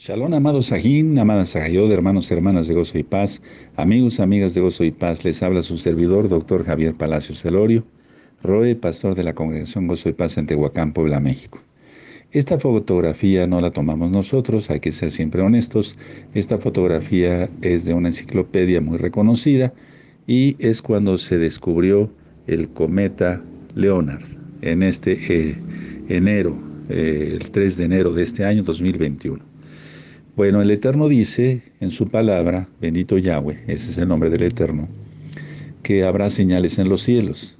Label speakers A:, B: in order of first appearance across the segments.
A: Shalom, amados Sajín, amadas de hermanos, y hermanas de Gozo y Paz, amigos, amigas de Gozo y Paz, les habla su servidor, doctor Javier Palacios Celorio, Roe, pastor de la Congregación Gozo y Paz en Tehuacán, Puebla, México. Esta fotografía no la tomamos nosotros, hay que ser siempre honestos. Esta fotografía es de una enciclopedia muy reconocida y es cuando se descubrió el cometa Leonard en este eh, enero, eh, el 3 de enero de este año 2021. Bueno, el Eterno dice en su palabra, bendito Yahweh, ese es el nombre del Eterno, que habrá señales en los cielos.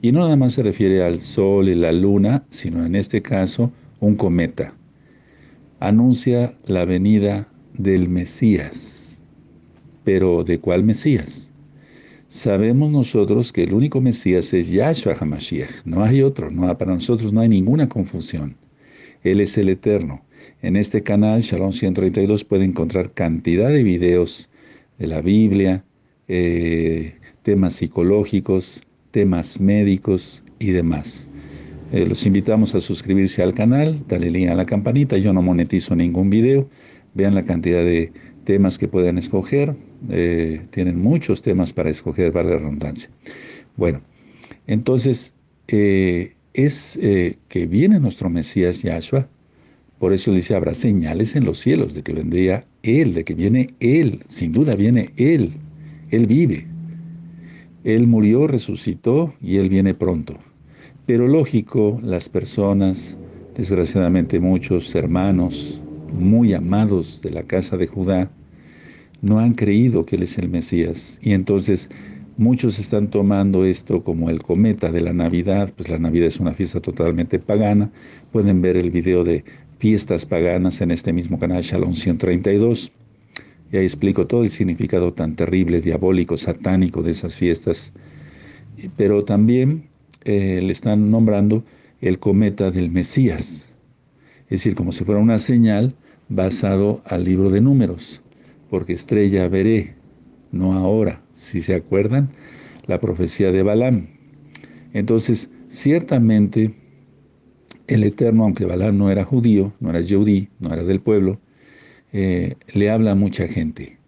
A: Y no nada más se refiere al sol y la luna, sino en este caso un cometa. Anuncia la venida del Mesías. Pero ¿de cuál Mesías? Sabemos nosotros que el único Mesías es Yahshua HaMashiach, no hay otro, no, para nosotros no hay ninguna confusión. Él es el Eterno. En este canal, Shalom 132, puede encontrar cantidad de videos de la Biblia, eh, temas psicológicos, temas médicos y demás. Eh, los invitamos a suscribirse al canal, dale like a la campanita, yo no monetizo ningún video, vean la cantidad de temas que pueden escoger, eh, tienen muchos temas para escoger, para la redundancia. Bueno, entonces, es eh, que viene nuestro Mesías Yahshua. Por eso dice, habrá señales en los cielos de que vendría Él, de que viene Él, sin duda viene Él, Él vive. Él murió, resucitó y Él viene pronto. Pero lógico, las personas, desgraciadamente muchos hermanos muy amados de la casa de Judá, no han creído que Él es el Mesías. Y entonces Muchos están tomando esto como el cometa de la Navidad, pues la Navidad es una fiesta totalmente pagana. Pueden ver el video de fiestas paganas en este mismo canal Shalom 132. Y ahí explico todo el significado tan terrible, diabólico, satánico de esas fiestas. Pero también eh, le están nombrando el cometa del Mesías. Es decir, como si fuera una señal basado al libro de números, porque estrella veré, no ahora, si se acuerdan, la profecía de Balaam. Entonces, ciertamente, el Eterno, aunque Balaam no era judío, no era judí, no era del pueblo, eh, le habla a mucha gente.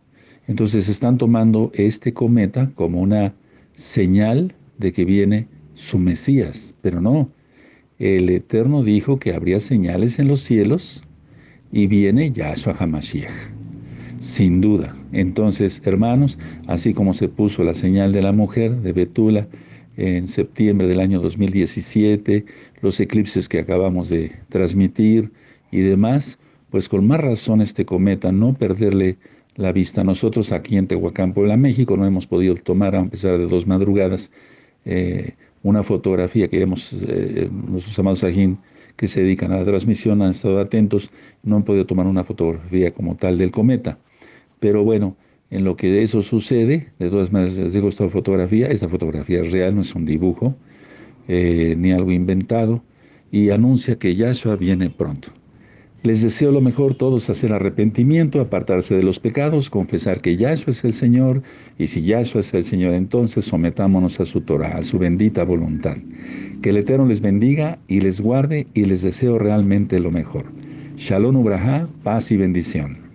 A: Entonces están tomando este cometa como una señal de que viene su Mesías, pero no. El Eterno dijo que habría señales en los cielos y viene Yahshua HaMashiach sin duda. Entonces, hermanos, así como se puso la señal de la mujer de Betula en septiembre del año 2017, los eclipses que acabamos de transmitir y demás, pues con más razón este cometa no perderle la vista. Nosotros aquí en Tehuacán, Puebla, México, no hemos podido tomar, a pesar de dos madrugadas, eh, una fotografía que hemos, eh, eh, nuestros amados ajín, que se dedican a la transmisión han estado atentos, no han podido tomar una fotografía como tal del cometa. Pero bueno, en lo que de eso sucede, de todas maneras les digo esta fotografía, esta fotografía es real, no es un dibujo, eh, ni algo inventado, y anuncia que eso viene pronto. Les deseo lo mejor todos hacer arrepentimiento, apartarse de los pecados, confesar que Yahshua es el Señor, y si Yahshua es el Señor, entonces sometámonos a su Torah, a su bendita voluntad. Que el Eterno les bendiga y les guarde y les deseo realmente lo mejor. Shalom ubraja paz y bendición.